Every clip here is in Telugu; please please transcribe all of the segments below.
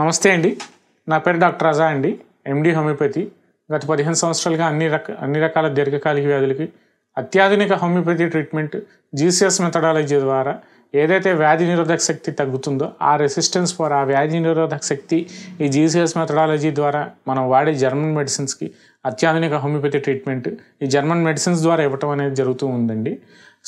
నమస్తే అండి నా పేరు డాక్టర్ రజా అండి ఎండి హోమియోపతి గత పదిహేను సంవత్సరాలుగా అన్ని రక అన్ని రకాల దీర్ఘకాలిక వ్యాధులకి అత్యాధునిక హోమియోపతి ట్రీట్మెంట్ జీసీఎస్ మెథడాలజీ ద్వారా ఏదైతే వ్యాధి నిరోధక శక్తి తగ్గుతుందో ఆ రెసిస్టెన్స్ ఫర్ ఆ వ్యాధి నిరోధక శక్తి ఈ జీసీఎస్ మెథడాలజీ ద్వారా మనం వాడే జర్మన్ మెడిసిన్స్కి అత్యాధునిక హోమియోపతి ట్రీట్మెంట్ ఈ జర్మన్ మెడిసిన్స్ ద్వారా ఇవ్వటం అనేది జరుగుతూ ఉందండి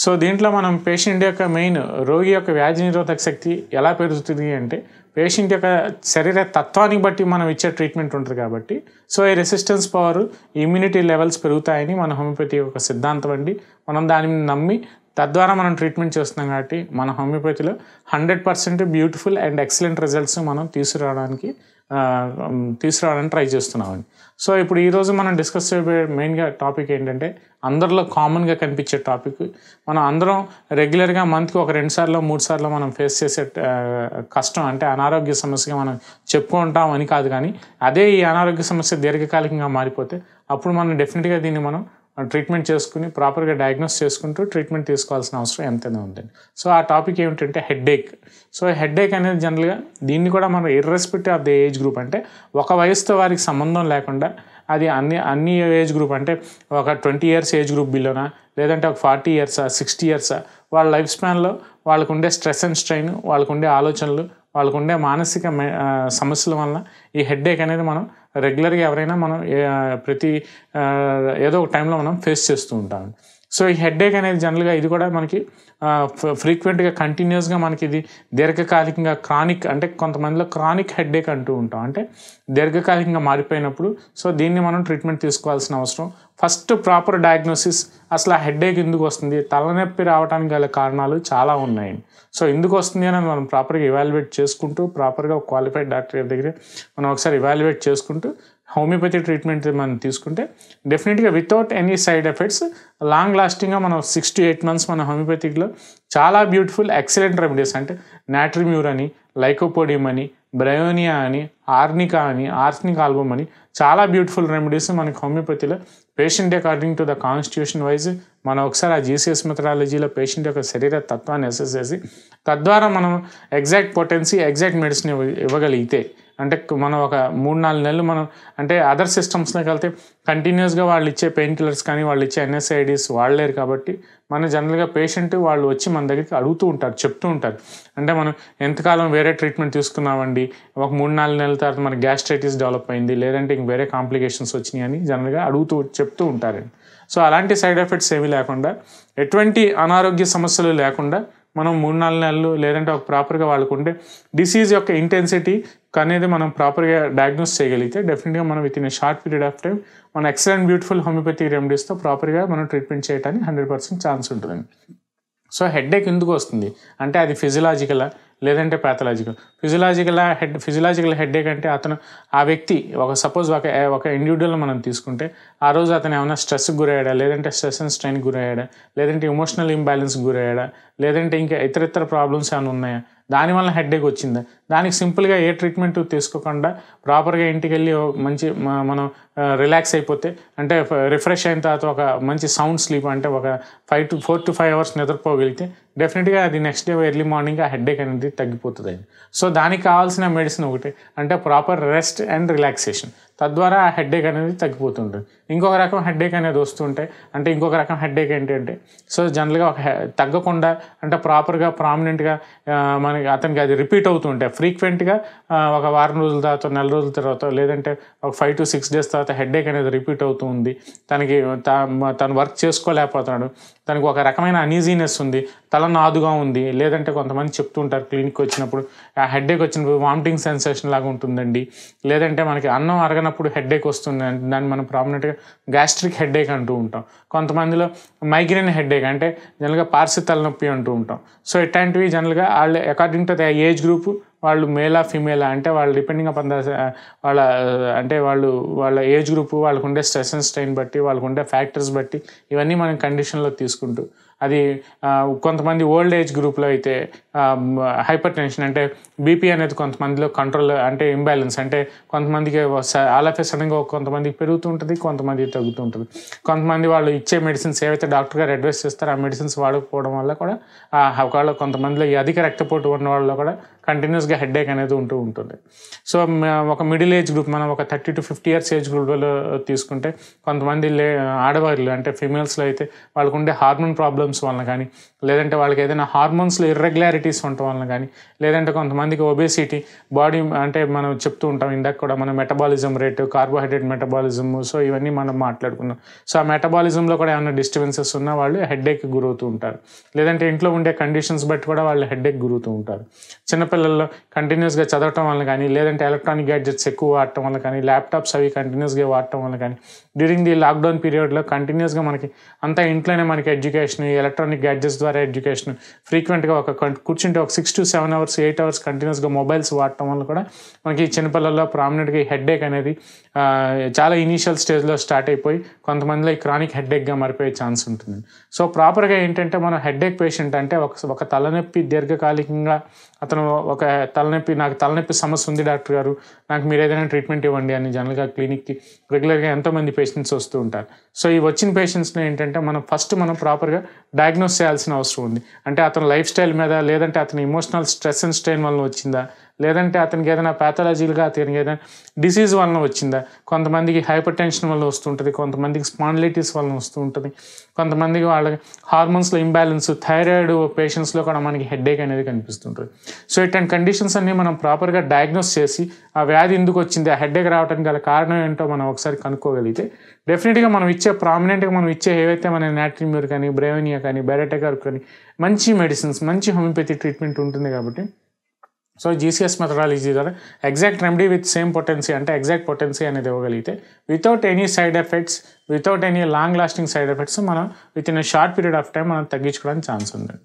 సో దీంట్లో మనం పేషెంట్ యొక్క మెయిన్ రోగి యొక్క వ్యాధి నిరోధక శక్తి ఎలా పెరుగుతుంది అంటే పేషెంట్ యొక్క శరీర తత్వాన్ని బట్టి మనం ఇచ్చే ట్రీట్మెంట్ ఉంటుంది కాబట్టి సో ఈ రెసిస్టెన్స్ పవర్ ఇమ్యూనిటీ లెవెల్స్ పెరుగుతాయని మన హోమియోపతి యొక్క సిద్ధాంతం అండి మనం దానిని నమ్మి తద్వారా మనం ట్రీట్మెంట్ చేస్తున్నాం కాబట్టి మన హోమియోపతిలో hundred percent beautiful and excellent results మనం తీసుకురావడానికి తీసుకురావడానికి ట్రై చేస్తున్నామని సో ఇప్పుడు ఈరోజు మనం డిస్కస్ చేయబోయే మెయిన్గా టాపిక్ ఏంటంటే అందరిలో కామన్గా కనిపించే టాపిక్ మనం అందరం రెగ్యులర్గా మంత్కి ఒక రెండు సార్లు మూడు సార్లు మనం ఫేస్ చేసే కష్టం అంటే అనారోగ్య సమస్యగా మనం చెప్పుకుంటాం అని కాదు కానీ అదే ఈ అనారోగ్య సమస్య దీర్ఘకాలికంగా మారిపోతే అప్పుడు మనం డెఫినెట్గా దీన్ని మనం ట్రీట్మెంట్ చేసుకుని ప్రాపర్గా డయాగ్నోస్ చేసుకుంటూ ట్రీట్మెంట్ తీసుకోవాల్సిన అవసరం ఎంతైనా ఉందండి సో ఆ టాపిక్ ఏమిటంటే హెడ్ఏక్ సో హెడ్ఏక్ అనేది జనరల్గా దీన్ని కూడా మనం irrespective of the age group అంటే ఒక వయసుతో వారికి సంబంధం లేకుండా అది అన్ని అన్ని ఏజ్ గ్రూప్ అంటే ఒక ట్వంటీ ఇయర్స్ ఏజ్ గ్రూప్ బిలోనా లేదంటే ఒక ఫార్టీ ఇయర్సా సిక్స్టీ ఇయర్సా వాళ్ళ లైఫ్ స్పాన్లో వాళ్ళకు ఉండే స్ట్రెస్ అండ్ స్ట్రెయిన్ వాళ్ళకు ఉండే ఆలోచనలు వాళ్ళకు ఉండే మానసిక సమస్యల వలన ఈ హెడ్ఏక్ అనేది మనం రెగ్యులర్గా ఎవరైనా మనం ప్రతి ఏదో ఒక టైంలో మనం ఫేస్ చేస్తూ ఉంటాం సో ఈ హెడ్ఏక్ అనేది జనరల్గా ఇది కూడా మనకి ఫ్రీక్వెంట్గా కంటిన్యూస్గా మనకి ఇది దీర్ఘకాలికంగా క్రానిక్ అంటే కొంతమందిలో క్రానిక్ హెడ్ఏక్ అంటూ ఉంటాం అంటే దీర్ఘకాలికంగా మారిపోయినప్పుడు సో దీన్ని మనం ట్రీట్మెంట్ తీసుకోవాల్సిన అవసరం ఫస్ట్ ప్రాపర్ డయాగ్నోసిస్ అసలు ఆ హెడ్ఏక్ ఎందుకు వస్తుంది తలనొప్పి రావడానికి గల కారణాలు చాలా ఉన్నాయి సో ఎందుకు వస్తుంది అని మనం ప్రాపర్గా ఇవాల్యుయేట్ చేసుకుంటూ ప్రాపర్గా క్వాలిఫైడ్ డాక్టర్ దగ్గర మనం ఒకసారి ఇవాల్యుయేట్ చేసుకుంటూ హోమియోపతి ట్రీట్మెంట్ మనం తీసుకుంటే డెఫినెట్గా without any side effects long లాస్టింగ్గా మనం సిక్స్ టు ఎయిట్ మంత్స్ మన హోమియోపతిలో చాలా బ్యూటిఫుల్ ఎక్సలెంట్ రెమెడీస్ అంటే నాట్రిమ్యూర్ అని లైకోపోడియం అని బ్రయోనియా అని ఆర్నికా అని ఆర్స్నిక్ ఆల్బమ్ అని చాలా బ్యూటిఫుల్ రెమెడీస్ మనకి హోమియోపతిలో patient according to the constitution wise మనం ఒకసారి ఆ జీసీఎస్ మెథడాలజీలో పేషెంట్ యొక్క శరీర తత్వాన్ని అసెస్ చేసి తద్వారా మనం ఎగ్జాక్ట్ పొటెన్సీ ఎగ్జాక్ట్ మెడిసిన్ ఇవ్వగలిగితే అంటే మనం ఒక మూడు నాలుగు నెలలు మనం అంటే అదర్ సిస్టమ్స్లోకి వెళ్తే కంటిన్యూస్గా వాళ్ళు ఇచ్చే పెయిన్ కిల్లర్స్ కానీ వాళ్ళు ఇచ్చే ఎన్ఎస్ఐడీస్ వాడలేరు కాబట్టి మన జనరల్గా పేషెంట్ వాళ్ళు వచ్చి మన దగ్గరికి అడుగుతూ ఉంటారు చెప్తూ ఉంటారు అంటే మనం ఎంతకాలం వేరే ట్రీట్మెంట్ తీసుకున్నామండి ఒక మూడు నాలుగు నెలల తర్వాత మన గ్యాస్ట్రైటిస్ డెవలప్ అయింది లేదంటే ఇంక వేరే కాంప్లికేషన్స్ వచ్చినాయి అని జనరల్గా అడుగుతూ చెప్ చెప్తూ ఉంటారండి సో అలాంటి సైడ్ ఎఫెక్ట్స్ ఏమీ లేకుండా ఎటువంటి అనారోగ్య సమస్యలు లేకుండా మనం మూడు నాలుగు నెలలు లేదంటే ఒక ప్రాపర్గా వాళ్ళకుంటే డిసీజ్ యొక్క ఇంటెన్సిటీ అనేది మనం ప్రాపర్గా డయాగ్నోస్ చేయగలిగితే డెఫినెట్గా మనం within a short period of time మన ఎక్సలెంట్ బ్యూటిఫుల్ హోమియోపతి రెమెడీస్తో ప్రాపర్గా మనం ట్రీట్మెంట్ చేయడానికి హండ్రెడ్ పర్సెంట్ ఛాన్స్ ఉంటుందండి సో హెడ్ఏక్ ఎందుకు వస్తుంది అంటే అది ఫిజియలాజికలా లేదంటే pathological physiological head physiological headache అంటే అతను ఆ వ్యక్తి ఒక సపోజ్ ఒక ఒక ఇండివిజువల్ మనం తీసుకుంటే ఆ రోజు అతను ఏమైనా స్ట్రెస్కి గురయ్యాడా లేదంటే స్ట్రెస్ అండ్ స్ట్రెయిన్కి గురయ్యాడా లేదంటే ఎమోషనల్ ఇంబ్యాలెన్స్కి గురయ్యాడా లేదంటే ఇంకా ఇతర ఇతర ప్రాబ్లమ్స్ ఏమైనా ఉన్నాయా దానివల్ల హెడేక్ వచ్చిందా దానికి సింపుల్గా ఏ ట్రీట్మెంట్ తీసుకోకుండా ప్రాపర్గా ఇంటికి వెళ్ళి మంచి మనం రిలాక్స్ అయిపోతే అంటే రిఫ్రెష్ అయిన తర్వాత ఒక మంచి సౌండ్ స్లీప్ అంటే ఒక five to four to five hours నిద్రపోగలిగితే డెఫినెట్గా అది నెక్స్ట్ డే ఎర్లీ మార్నింగ్ ఆ ఏక్ అనేది తగ్గిపోతుంది సో దానికి కావాల్సిన మెడిసిన్ ఒకటి అంటే ప్రాపర్ రెస్ట్ అండ్ రిలాక్సేషన్ తద్వారా ఆ ఏక్ అనేది తగ్గిపోతుంటుంది ఇంకొక రకం ఏక్ అనేది వస్తుంటే అంటే ఇంకొక రకం ఏక్ ఏంటంటే సో జనరల్గా ఒక తగ్గకుండా అంటే ప్రాపర్గా ప్రామినెంట్గా మనకి అతనికి అది రిపీట్ అవుతుంటాయి ఫ్రీక్వెంట్గా ఒక వారం రోజుల తర్వాత నెల రోజుల తర్వాత లేదంటే ఒక ఫైవ్ టు సిక్స్ డేస్ తర్వాత హెడ్ఏక్ అనేది రిపీట్ అవుతూ ఉంది తనకి తను వర్క్ చేసుకోలేకపోతున్నాడు తనకు ఒక రకమైన అనీజీనెస్ ఉంది తల నాదుగా ఉంది లేదంటే కొంతమంది చెప్తూ ఉంటారు క్లినిక్ వచ్చినప్పుడు ఆ హెడ్ఏక్ వచ్చినప్పుడు వామిటింగ్ సెన్సేషన్ లాగా ఉంటుందండి లేదంటే మనకి అన్నం అరగనప్పుడు హెడ్ఏక్ వస్తుంది దాన్ని మనం ప్రామినెంట్గా గ్యాస్ట్రిక్ హెడ్ఏక్ అంటూ ఉంటాం కొంతమందిలో మైగ్రేన్ హెడ్ఏక్ అంటే జనరల్గా పార్సి తలనొప్పి అంటూ ఉంటాం సో ఇట్లాంటివి జనరల్గా వాళ్ళు according to the age group వాళ్ళు మేలా ఫీమేలా అంటే వాళ్ళు డిపెండింగ్ అపాన్ ద వాళ్ళ uh, అంటే వాళ్ళు వాళ్ళ ఏజ్ గ్రూప్ వాళ్ళకు ఉండే స్ట్రెస్ అండ్ స్ట్రెయిన్ బట్టి వాళ్ళకు ఉండే ఫ్యాక్టర్స్ బట్టి ఇవన్నీ మనం కండిషన్లో తీసుకుంటూ అది uh, కొంతమంది ఓల్డ్ ఏజ్ గ్రూప్లో అయితే హైపర్ um, టెన్షన్ అంటే బీపీ అనేది కొంతమందిలో కంట్రోల్ అంటే ఇంబ్యాలెన్స్ అంటే కొంతమందికి ఆలఫే సడన్గా కొంతమందికి పెరుగుతూ ఉంటుంది కొంతమంది తగ్గుతూ ఉంటుంది కొంతమంది వాళ్ళు ఇచ్చే మెడిసిన్స్ ఏవైతే డాక్టర్ గారు అడ్వైస్ చేస్తారో ఆ మెడిసిన్స్ వాడకపోవడం వల్ల కూడా ఒకవేళ కొంతమందిలో ఈ అధిక రక్తపోటు ఉన్న వాళ్ళలో కూడా కంటిన్యూస్గా ఏక్ అనేది ఉంటూ ఉంటుంది సో ఒక మిడిల్ ఏజ్ గ్రూప్ మనం ఒక thirty to fifty years age గ్రూప్లో తీసుకుంటే కొంతమంది లే ఆడవాళ్ళు అంటే ఫీమేల్స్లో అయితే వాళ్ళకు ఉండే హార్మోన్ ప్రాబ్లమ్స్ వలన కానీ లేదంటే వాళ్ళకి ఏదైనా హార్మోన్స్లో ఇర్రెగ్యులారిటీస్ ఉండటం వలన కానీ లేదంటే కొంతమందికి ఒబేసిటీ బాడీ అంటే మనం చెప్తూ ఉంటాం ఇందాక కూడా మన metabolism rate carbohydrate metabolism so ఇవన్నీ మనం మాట్లాడుకున్నాం సో ఆ మెటబాలిజంలో కూడా ఏమైనా డిస్టర్బెన్సెస్ ఉన్నా వాళ్ళు ఏక్ గురవుతూ ఉంటారు లేదంటే ఇంట్లో ఉండే కండిషన్స్ బట్టి కూడా వాళ్ళు ఏక్ గురవుతూ ఉంటారు చిన్న చిన్నపిల్లల్లో కంటిన్యూస్గా చదవటం వల్ల కానీ లేదంటే ఎలక్ట్రానిక్ గ్యాడ్జెట్స్ ఎక్కువ వాడటం వల్ల కానీ ల్యాప్టాప్స్ అవి కంటిన్యూస్గా వాడటం వల్ల కానీ డ్యూరింగ్ ది లాక్డౌన్ పీరియడ్లో కంటిన్యూస్గా మనకి అంతా ఇంట్లోనే మనకి ఎడ్యుకేషన్ ఎలక్ట్రానిక్ గ్యాడ్జెట్స్ ద్వారా ఎడ్యుకేషన్ ఫ్రీక్వెంట్గా ఒక కూర్చుంటే ఒక six to seven hours eight hours కంటిన్యూస్గా మొబైల్స్ వాడటం వల్ల కూడా మనకి చిన్నపిల్లల్లో ప్రామినెంట్గా ఈ హెడ్ఏక్ అనేది చాలా ఇనీషియల్ స్టేజ్లో స్టార్ట్ అయిపోయి కొంతమందిలో ఈ క్రానిక్ హెడ్ఏక్గా మారిపోయే ఛాన్స్ ఉంటుంది సో ప్రాపర్గా ఏంటంటే మనం హెడ్ఏక్ పేషెంట్ అంటే ఒక ఒక తలనొప్పి దీర్ఘకాలికంగా అతను ఒక తలనొప్పి నాకు తలనొప్పి సమస్య ఉంది డాక్టర్ గారు నాకు మీరు ఏదైనా ట్రీట్మెంట్ ఇవ్వండి అని జనరల్గా క్లినిక్కి రెగ్యులర్గా ఎంతోమంది పేషెంట్స్ వస్తూ ఉంటారు సో ఈ వచ్చిన పేషెంట్స్ని ఏంటంటే మనం ఫస్ట్ మనం ప్రాపర్గా డయాగ్నోస్ చేయాల్సిన అవసరం ఉంది అంటే అతని లైఫ్ స్టైల్ మీద లేదంటే అతని ఇమోషనల్ స్ట్రెస్ అండ్ స్ట్రెయిన్ వల్ల వచ్చిందా లేదంటే అతనికి ఏదైనా ప్యాథాలజీలుగా అతనికి ఏదైనా డిసీజ్ వలన వచ్చిందా కొంతమందికి హైపర్ టెన్షన్ వల్ల వస్తుంటుంది కొంతమందికి స్పాండిలైటిస్ వలన వస్తుంటుంది కొంతమందికి వాళ్ళకి హార్మోన్స్లో ఇంబ్యాలెన్స్ థైరాయిడ్ పేషెంట్స్లో కూడా మనకి హెడ్ఏక్ అనేది కనిపిస్తుంటుంది సో ఇట్లాంటి కండిషన్స్ అన్నీ మనం ప్రాపర్గా డయాగ్నోస్ చేసి ఆ వ్యాధి ఎందుకు వచ్చింది ఆ హెడ్ఏక్ రావడానికి గల కారణం ఏంటో మనం ఒకసారి కనుక్కోగలిగితే డెఫినెట్గా మనం ఇచ్చే ప్రామినెంట్గా మనం ఇచ్చే ఏవైతే మన నాట్రిమ్యూర్ కానీ బ్రేవనియా కానీ బెరటెగర్ కానీ మంచి మెడిసిన్స్ మంచి హోమియోపతి ట్రీట్మెంట్ ఉంటుంది కాబట్టి సో జీసీఎస్ మెథడాలజీ ద్వారా exact remedy with same potency అంటే ఎగ్జాక్ట్ పొటెన్సీ అనేది ఇవ్వగలిగితే without any side effects without any long lasting side effects మనం within short period of time మనం తగ్గించుకోవడానికి ఛాన్స్ ఉంది